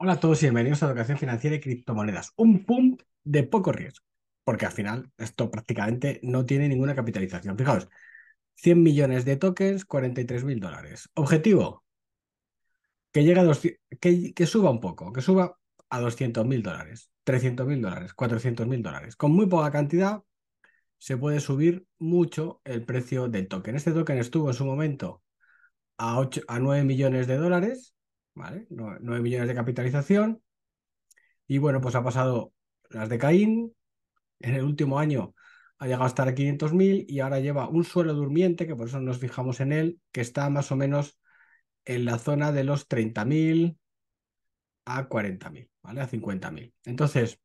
Hola a todos y bienvenidos a Educación Financiera y Criptomonedas. Un pump de poco riesgo, porque al final esto prácticamente no tiene ninguna capitalización. Fijaos, 100 millones de tokens, 43 mil dólares. Objetivo, que, llega a que, suba un poco, que suba a 200 mil dólares, 300 mil dólares, 400 mil dólares. Con muy poca cantidad se puede subir mucho el precio del token. Este token estuvo en su momento a, a 9 millones de dólares 9 millones de capitalización. Y bueno, pues ha pasado las de Caín, en el último año ha llegado a estar a 500.000 y ahora lleva un suelo durmiente, que por eso nos fijamos en él, que está más o menos en la zona de los 30.000 a 40.000, ¿vale? A 50.000. Entonces,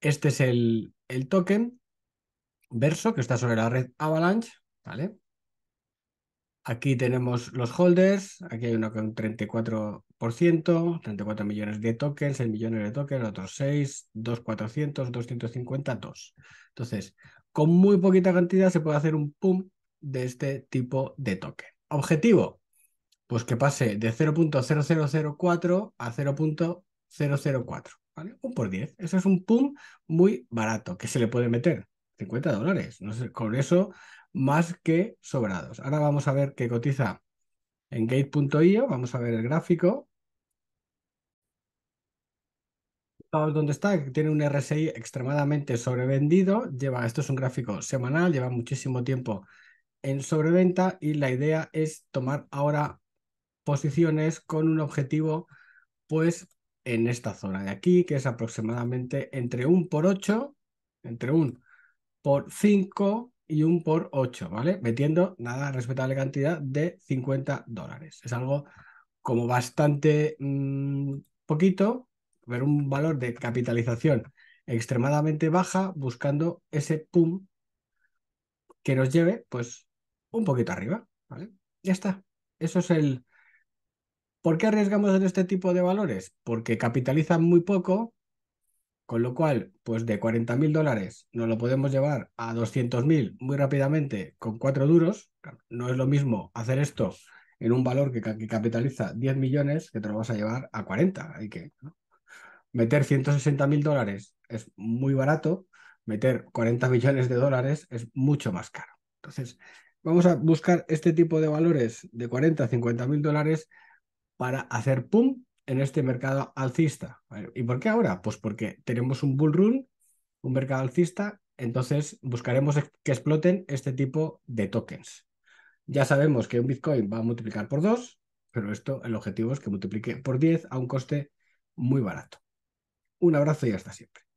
este es el, el token verso que está sobre la red Avalanche, ¿vale? Aquí tenemos los holders, aquí hay uno con 34%, 34 millones de tokens, 6 millones de tokens, otros 6, 2,400, 250, 2. Entonces, con muy poquita cantidad se puede hacer un PUM de este tipo de token. Objetivo, pues que pase de 0.0004 a 0.004, ¿vale? Un por 10. Eso es un PUM muy barato que se le puede meter. 50 dólares. No sé, con eso, más que sobrados. Ahora vamos a ver qué cotiza en gate.io. Vamos a ver el gráfico. ¿Dónde está, tiene un RSI extremadamente sobrevendido. Lleva, esto es un gráfico semanal, lleva muchísimo tiempo en sobreventa y la idea es tomar ahora posiciones con un objetivo, pues en esta zona de aquí, que es aproximadamente entre un por 8, entre un por 5 y un por 8, ¿vale? Metiendo nada respetable cantidad de 50 dólares. Es algo como bastante mm, poquito, Ver un valor de capitalización extremadamente baja, buscando ese pum que nos lleve, pues, un poquito arriba, ¿vale? Ya está. Eso es el... ¿Por qué arriesgamos en este tipo de valores? Porque capitalizan muy poco, con lo cual, pues de 40.000 mil dólares nos lo podemos llevar a 200.000 muy rápidamente con cuatro duros. No es lo mismo hacer esto en un valor que, capitaliza 10 millones que te lo vas a llevar a 40. Hay que meter 160.000 dólares es muy barato, meter 40 millones de dólares es mucho más caro. Entonces, vamos a buscar este tipo de valores de 40 a 50.000 dólares para hacer pum en este mercado alcista. ¿Y por qué ahora? Pues porque tenemos un bull run, un mercado alcista, entonces buscaremos que exploten este tipo de tokens. Ya sabemos que un Bitcoin va a multiplicar por dos pero esto el objetivo es que multiplique por 10 a un coste muy barato. Un abrazo y hasta siempre.